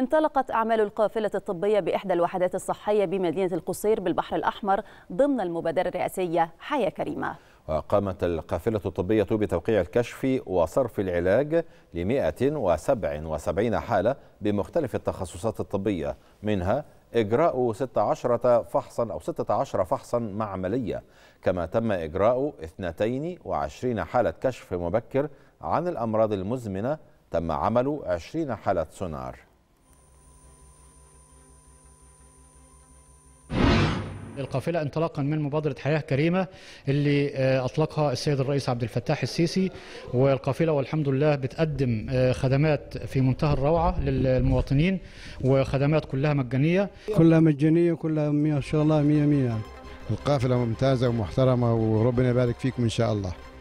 انطلقت أعمال القافلة الطبية بإحدى الوحدات الصحية بمدينة القصير بالبحر الأحمر ضمن المبادرة الرئاسية حياة كريمة وقامت القافلة الطبية بتوقيع الكشف وصرف العلاج ل 177 حالة بمختلف التخصصات الطبية منها إجراء 16 فحصا أو 16 فحصا معملية كما تم إجراء 22 حالة كشف مبكر عن الأمراض المزمنة تم عمل 20 حالة سونار القافلة انطلاقا من مبادرة حياة كريمة اللي آه، أطلقها السيد الرئيس عبد الفتاح السيسي والقافلة والحمد لله بتقدم آه، خدمات في منتهى الروعة للمواطنين وخدمات كلها مجانية كلها مجانية كلها ما شاء الله مية مية القافلة ممتازة ومحترمة وربنا يبارك فيكم إن شاء الله